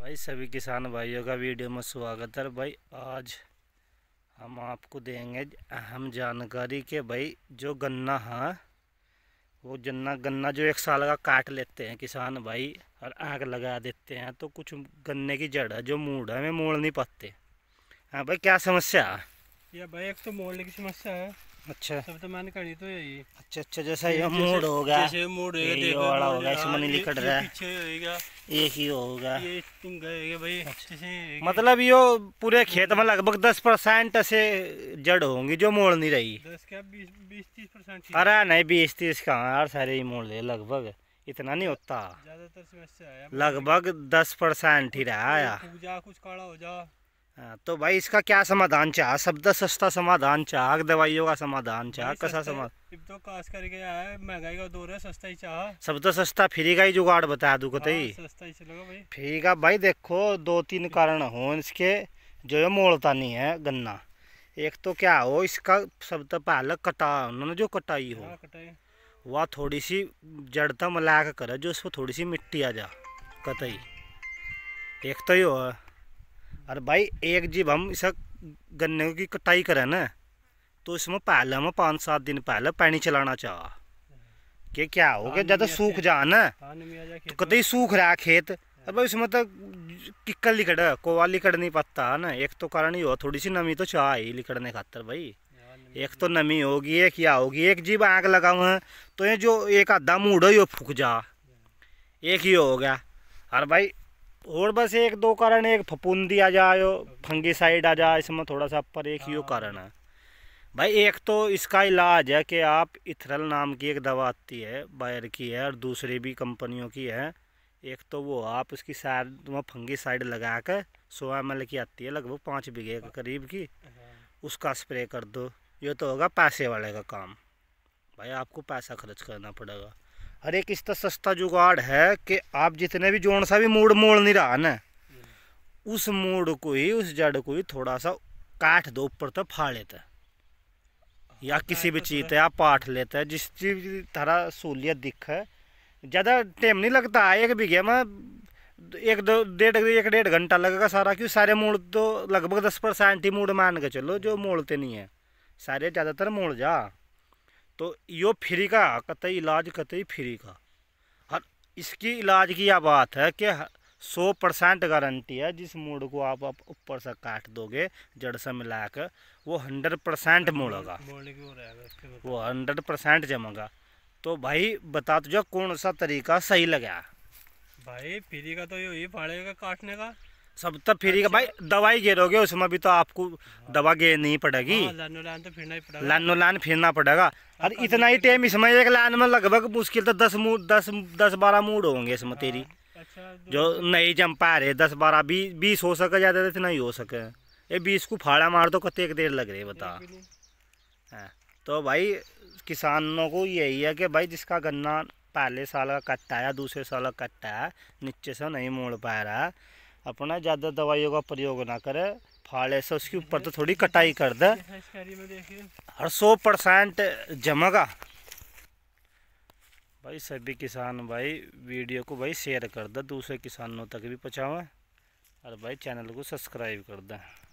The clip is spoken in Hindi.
भाई सभी किसान भाइयों का वीडियो में स्वागत है भाई आज हम आपको देंगे अहम जानकारी के भाई जो गन्ना है वो गन्ना गन्ना जो एक साल का काट लेते हैं किसान भाई और आग लगा देते हैं तो कुछ गन्ने की जड़ है जो मूड है में मोड़ नहीं पाते हाँ भाई क्या समस्या है ये भाई एक तो मोल्ड की समस्या है अच्छा सब तो मैंने करी तो यही अच्छा अच्छा जैसा ये मूड होगा जैसे मोड़ हो गया देखो वाला होगा इसमें नहीं निकट रहा है पीछे होएगा एक ही होगा ये स्टिंग है भाई अच्छे मतलब यो पूरे खेत में लगभग दस परसेंट से जड़ होंगी जो मोड़ नहीं रही दस क्या बीस बीस तीस अरे नहीं बीस तीस कहाँ यार सारे ही मोड़ है लगभग इतना नहीं होता ज्यादातर समस्या है लगभग दस परसेंट ही रहा यार कुछ काला हो जा हाँ, तो भाई इसका क्या समाधान चाह शब्द सस्ता समाधान चाह दवाइयों का समाधान चाह कसा समाधान तो कास करके महंगाई का दौर है सस्ता ही चाह शब्द सस्ता फ्री का ही जुगाड़ बता दू कतई हाँ, ही फ्री का भाई देखो दो तीन कारण हो इसके जो है मोड़ता नहीं है गन्ना एक तो क्या हो इसका शब्द पहले कटा उन्होंने जो कटाई हो हाँ, वह थोड़ी सी जड़ता मिला के करे जो उसको थोड़ी सी मिट्टी आ जा कतई एक तो ही हो अरे भाई एक जीव हम इस गन्ने की कटाई करें ना तो इसमें पहले हम पाँच सात दिन पहले पानी चलाना चाह के क्या हो गया ज़्यादा सूख जा ना तो कतई सूख रहा खेत हाँ। अब इसमें तो किक्कर लिकड़ कोवा लिकड़ नहीं पाता है ना एक तो कारण ही हो थोड़ी सी नमी तो चाह ही लिकड़ने खातर भाई हाँ, एक तो, तो नमी होगी एक या होगी एक जीव आग लगाऊ है तो ये जो एक आधा मूड हो फूक जा हाँ। एक ही हो गया अरे भाई और बस एक दो कारण एक फपूंदी आ जाओ साइड आ जाए इसमें थोड़ा सा पर एक यो हाँ। कारण है भाई एक तो इसका इलाज है कि आप इथरल नाम की एक दवा आती है बायर की है और दूसरी भी कंपनियों की है एक तो वो आप उसकी साइड वहाँ फंगी साइड लगा कर सौ एम की आती है लगभग पाँच बीघे के करीब की हाँ। उसका स्प्रे कर दो ये तो होगा पैसे वाले का काम भाई आपको पैसा खर्च करना पड़ेगा हर एक इसका सस्ता जुगाड़ है कि आप जितने भी जोन सा भी मूड मोड़ नहीं रहा ना उस मूड को ही उस जड़ को ही थोड़ा सा काट दो ऊपर तो फाड़े तक या किसी भी तो चीज़ या पाठ लेते हैं जिस चीज तरह सहूलियत दिख है ज़्यादा टाइम नहीं लगता है एक बीघे में एक दो डेढ़ एक डेढ़ घंटा लगेगा सारा क्यों सारे मूड तो लगभग दस परसेंट ही मूड मान के चलो जो मोड़ते नहीं है सारे ज़्यादातर मोड़ जा तो यो फ्री का कतई इलाज कतई फ्री का और इसकी इलाज की यह बात है कि सौ परसेंट गारंटी है जिस मोड़ को आप ऊपर से काट दोगे जड़ से मिला कर वो हंड्रेड परसेंट मोड़ेगा वो हंड्रेड परसेंट जमेगा तो भाई बता तुझे तो कौन सा तरीका सही लगा भाई फ्री का तो यही पड़ेगा काटने का सब तब फिर अच्छा। भाई दवाई घेरोगे उसमें भी तो आपको दवा घेर नहीं पड़ेगी लानो लान लाइन फिरना पड़ेगा और इतना ही टाइम तो इसमें एक लाइन में लगभग मुश्किल तो दस मूड दस दस बारह मूड होंगे इसमें हाँ, तेरी अच्छा, जो नहीं जम पा रहे दस बारह बीस बीस हो सके ज़्यादा इतना तो ही हो सके ये बीस को फाड़ा मार दो तो कते देर लग रही बता हाँ, तो भाई किसानों को यही है कि भाई जिसका गन्ना पहले साल का कट्टा है दूसरे साल का कट्टा है नीचे से नहीं मोड़ पा रहा है अपना ज़्यादा दवाइयों का प्रयोग ना करे फाड़े से उसके ऊपर तो थोड़ी कटाई कर दे हर सौ परसेंट जमेगा भाई सभी किसान भाई वीडियो को भाई शेयर कर दे दूसरे किसानों तक भी पहुँचावें और भाई चैनल को सब्सक्राइब कर दें